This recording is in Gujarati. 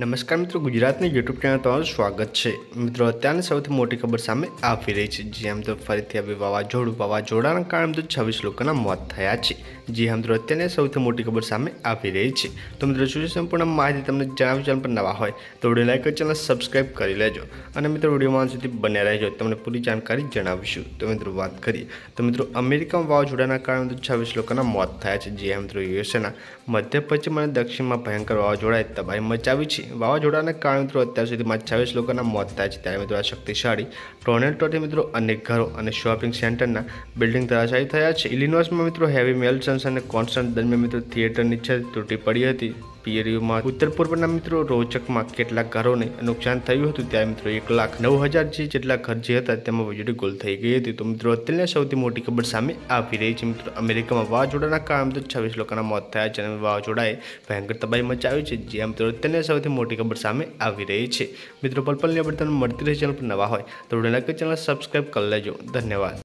નમસ્કાર મિત્રો ગુજરાતની યુટ્યુબ ચેનલ તમારું સ્વાગત છે મિત્રો અત્યારની સૌથી મોટી ખબર સામે આવી રહી છે જે આમ તો ફરીથી આવી વાવાઝોડું વાવાઝોડાના કારણે તો છવ્વીસ લોકોના મોત થયા છે જે આમ તો અત્યારની સૌથી મોટી ખબર સામે આવી રહી છે તો મિત્રો શું સંપૂર્ણ માહિતી તમને જણાવ્યું ચેનલ પર નવા હોય તો વિડીયો લાઈક ચેનલ સબસ્ક્રાઈબ કરી લેજો અને મિત્રો વિડીયોમાં સુધી બન્યા રહેજો તમને પૂરી જાણકારી જણાવીશું તો મિત્રો વાત કરીએ તો મિત્રો અમેરિકામાં વાવાઝોડાના કારણે તો છવ્વીસ લોકોના મોત થયા છે જે મિત્રો યુએસએના મધ્ય પશ્ચિમ અને દક્ષિણમાં ભયંકર વાવાઝોડાએ તબાહી મચાવી છે વાવાઝોડાના કારણે મિત્રો અત્યાર સુધીમાં અઠ્યાવીસ લોકોના મોત થયા છે ત્યારે મિત્રો આ શક્તિશાળી ટોર્નેટોથી મિત્રો અનેક ઘરો અને શોપિંગ સેન્ટરના બિલ્ડિંગ ધરાશાયી થયા છે ઇલિનોસમાં મિત્રો હેવી મેલસન્સ અને કોન્સ્ટન્ટ દરમિયાન મિત્રો થિયેટરની છત તૂટી પડી હતી પીએરયુમાં ઉત્તરપુર પરના મિત્રો રોચકમાં કેટલાક ઘરોને નુકસાન થયું હતું ત્યાં મિત્રો એક લાખ નવ હજાર જે જેટલા ઘર જે હતા તેમાં વીજળી ગોલ થઈ ગઈ હતી તો મિત્રો અત્યારની સૌથી મોટી ખબર સામે આવી રહી છે મિત્રો અમેરિકામાં વાવાઝોડાના કારણે તો છવ્વીસ લોકોના મોત થયા છે અને વાવાઝોડાએ ભયંકર તબાહી મચાવી છે જે મિત્રો અત્યારની સૌથી મોટી ખબર સામે આવી રહી છે મિત્રો પલપલની અપડે તમને મળતી રહી ચેનલ પર નવા હોય તો ચેનલ સબસ્ક્રાઈબ કરી લેજો ધન્યવાદ